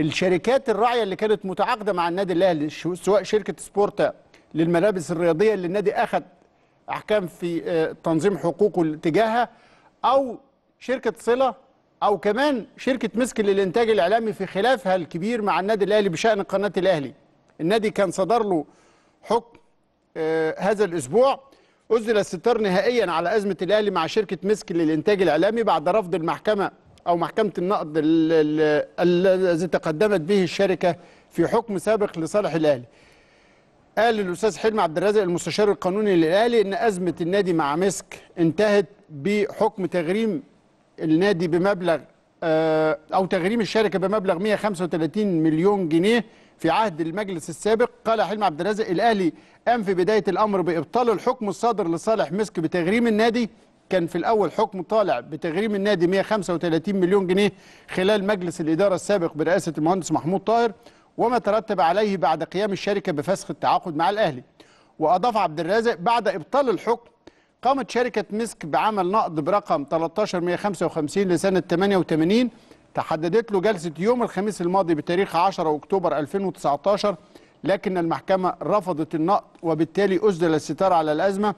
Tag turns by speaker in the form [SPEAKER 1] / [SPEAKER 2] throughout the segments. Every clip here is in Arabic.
[SPEAKER 1] الشركات الراعيه اللي كانت متعاقده مع النادي الاهلي سواء شركه سبورتا للملابس الرياضيه اللي النادي اخذ احكام في آه، تنظيم حقوقه تجاهها او شركه صله او كمان شركه مسك للانتاج الاعلامي في خلافها الكبير مع النادي الاهلي بشان قناه الاهلي النادي كان صدر له حكم آه، هذا الاسبوع أزل الستار نهائيا على أزمة الأهلي مع شركة مسك للإنتاج الإعلامي بعد رفض المحكمة أو محكمة النقد الذي تقدمت به الشركة في حكم سابق لصالح الأهلي قال الأستاذ حلمي عبد الرازق المستشار القانوني للأهلي إن أزمة النادي مع مسك انتهت بحكم تغريم النادي بمبلغ آه، أو تغريم الشركة بمبلغ 135 مليون جنيه في عهد المجلس السابق قال حلمي عبد الرازق الاهلي قام في بدايه الامر بابطال الحكم الصادر لصالح مسك بتغريم النادي كان في الأول حكم طالع بتغريم النادي 135 مليون جنيه خلال مجلس الإدارة السابق برئاسة المهندس محمود طاهر وما ترتب عليه بعد قيام الشركة بفسخ التعاقد مع الأهلي وأضاف عبد الرازق بعد إبطال الحكم قامت شركة مسك بعمل نقد برقم 13155 لسنة 88 تحددت له جلسة يوم الخميس الماضي بتاريخ 10 أكتوبر 2019 لكن المحكمة رفضت النقد وبالتالي أسدل الستار على الأزمة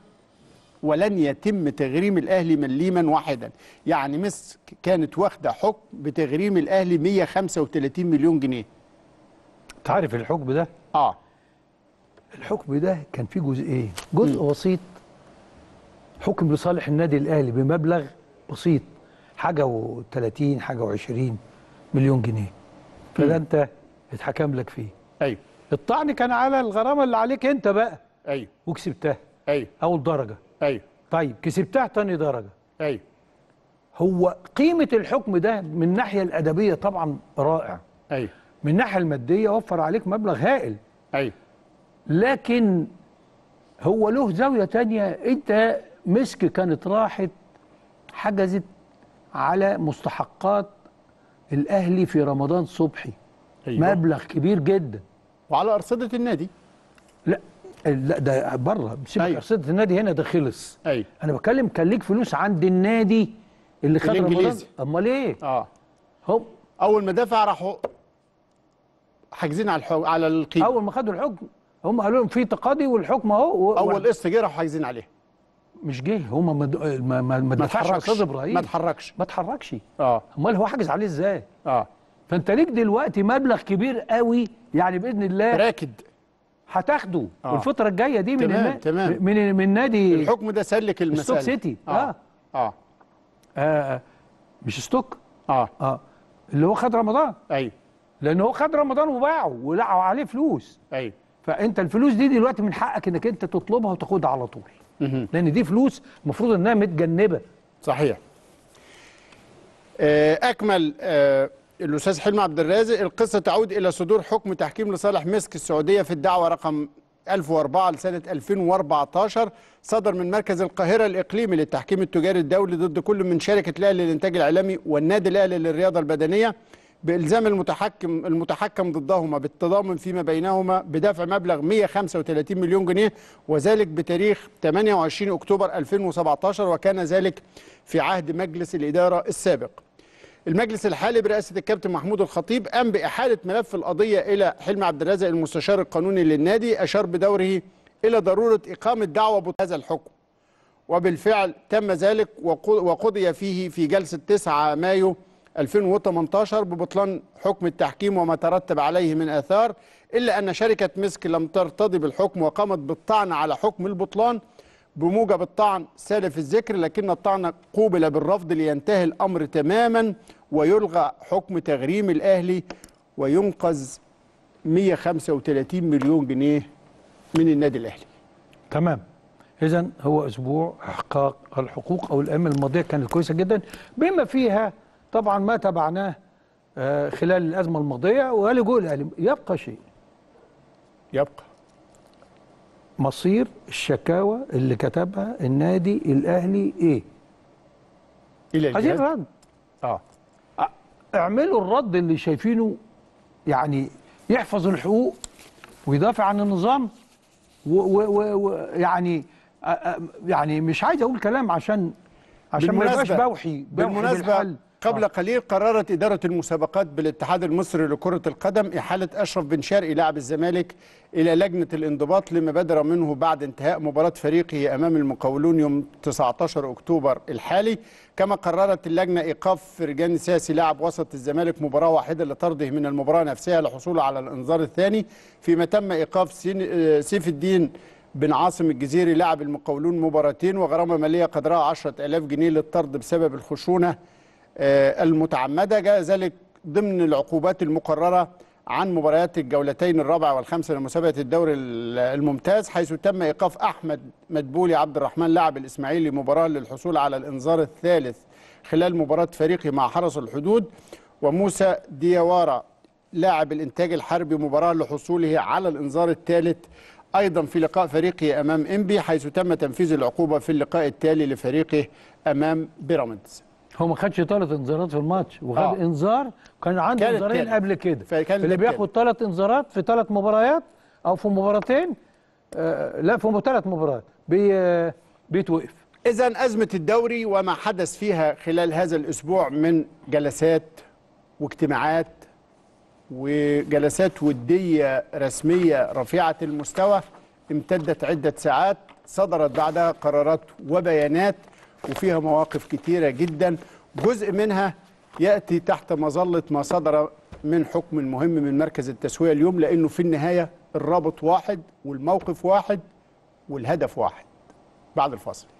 [SPEAKER 1] ولن يتم تغريم الأهلي مليما واحدا يعني مصر كانت واخدة حكم بتغريم الأهلي 135 مليون جنيه تعرف الحكم ده؟ آه
[SPEAKER 2] الحكم ده كان فيه جزئين جزء م. بسيط حكم لصالح النادي الأهلي بمبلغ بسيط حاجة و30 حاجة و20 مليون جنيه فده أنت اتحكم لك فيه أيوه الطعن كان على الغرامة اللي عليك أنت بقى أيوه وكسبتها أيوه أول درجة ايوه طيب كسبتها تاني درجه ايوه هو قيمه الحكم ده من الناحيه الادبيه طبعا رائع ايوه من الناحيه الماديه وفر عليك مبلغ هائل ايوه لكن هو له زاويه تانية انت مسك كانت راحت حجزت على مستحقات الاهلي في رمضان صبحي أيوة. مبلغ كبير جدا وعلى ارصده النادي لا لا ده بره سيبك أيوة. النادي هنا ده خلص أيوة. انا بتكلم كان ليك فلوس عند النادي اللي خد الانجليزي امال ايه اه هم اول ما دفع راحوا حاجزين على الحكم على القيمه اول ما خدوا الحكم هم قالوا لهم في تقاضي والحكم اهو و... اول قسط جه راحوا حاجزين عليه مش جه هم ما ما ما ما اتحركش ما اتحركش ما اتحركش اه امال هو حاجز عليه ازاي اه فانت ليك دلوقتي مبلغ كبير قوي يعني باذن الله راكد
[SPEAKER 1] هتاخده آه. الفتره
[SPEAKER 2] الجايه دي من تمام تمام من من نادي
[SPEAKER 1] الحكم ده سلك المساله ستوك سيتي آه. آه.
[SPEAKER 2] آه. آه, آه. مش ستوك اه اه اللي هو خد رمضان ايوه لان هو خد رمضان وباعه ولقوا عليه فلوس ايوه فانت الفلوس دي دلوقتي من حقك انك انت تطلبها وتاخدها على طول مه. لان دي فلوس المفروض انها
[SPEAKER 1] متجنبه صحيح آه، اكمل أه الاستاذ حلمي عبد الرازق القصه تعود الى صدور حكم تحكيم لصالح مسك السعوديه في الدعوه رقم 1004 لسنه 2014 صدر من مركز القاهره الاقليمي للتحكيم التجاري الدولي ضد كل من شركه الاهلي للانتاج الاعلامي والنادي الاهلي للرياضه البدنيه بالزام المتحكم المتحكم ضدهما بالتضامن فيما بينهما بدفع مبلغ 135 مليون جنيه وذلك بتاريخ 28 اكتوبر 2017 وكان ذلك في عهد مجلس الاداره السابق المجلس الحالي برئاسه الكابتن محمود الخطيب قام باحاله ملف القضيه الى حلمي عبد الرازق المستشار القانوني للنادي اشار بدوره الى ضروره اقامه دعوه بهذا الحكم وبالفعل تم ذلك وقضي فيه في جلسه 9 مايو 2018 ببطلان حكم التحكيم وما ترتب عليه من آثار إلا أن شركة مسك لم ترتضي بالحكم وقامت بالطعن على حكم البطلان بموجب الطعن سالف الذكر لكن الطعن قوبل بالرفض لينتهي الأمر تماما ويلغى حكم تغريم الأهلي وينقذ 135 مليون جنيه من النادي الأهلي
[SPEAKER 2] تمام إذا هو أسبوع إحقاق الحقوق أو الأيام الماضية كانت كويسة جدا بما فيها طبعا ما تبعناه آه، خلال الأزمة الماضية ولجوء الأهلي يبقى شيء يبقى مصير الشكاوى اللي كتبها النادي الأهلي إيه؟ إلى الجهاز رد اه اعملوا الرد اللي شايفينه يعني يحفظ الحقوق ويدافع عن النظام ويعني يعني مش عايز اقول كلام عشان
[SPEAKER 1] عشان ما يبقاش بوحي بالمناسبه بالحل. قبل قليل قررت إدارة المسابقات بالاتحاد المصري لكرة القدم إحالة أشرف بن شرقي لاعب الزمالك إلى لجنة الانضباط لما بدر منه بعد انتهاء مباراة فريقه أمام المقاولون يوم 19 أكتوبر الحالي كما قررت اللجنة إيقاف فرجان ساسي لاعب وسط الزمالك مباراة واحدة لطرده من المباراة نفسها لحصوله على الإنذار الثاني فيما تم إيقاف آه، سيف الدين بن عاصم الجزيري لاعب المقاولون مباراتين وغرامة مالية قدرها 10000 جنيه للطرد بسبب الخشونة آه، المتعمدة جاء ذلك ضمن العقوبات المقررة عن مباريات الجولتين الرابعة والخامسة لمسابقة الدوري الممتاز حيث تم إيقاف أحمد مدبولي عبد الرحمن لاعب الإسماعيلي مباراة للحصول على الإنذار الثالث خلال مباراة فريقه مع حرس الحدود وموسى ديوارا لاعب الإنتاج الحربي مباراة لحصوله على الإنذار الثالث أيضا في لقاء فريقه أمام إنبي حيث تم تنفيذ العقوبة في اللقاء التالي لفريقه أمام بيراميدز
[SPEAKER 2] هو ما خدش ثلاث انذارات في الماتش وخد آه. انذار كان عنده انذارين قبل كده اللي بياخد ثلاث انذارات في ثلاث مباريات او في مباراتين
[SPEAKER 1] آه لا في ثلاث مباريات بي آه بيتوقف اذا ازمه الدوري وما حدث فيها خلال هذا الاسبوع من جلسات واجتماعات وجلسات وديه رسميه رفيعه المستوى امتدت عده ساعات صدرت بعدها قرارات وبيانات وفيها مواقف كتيرة جدا جزء منها يأتي تحت مظلة ما صدر من حكم مهم من مركز التسوية اليوم لأنه في النهاية الرابط واحد والموقف واحد والهدف واحد بعد الفاصل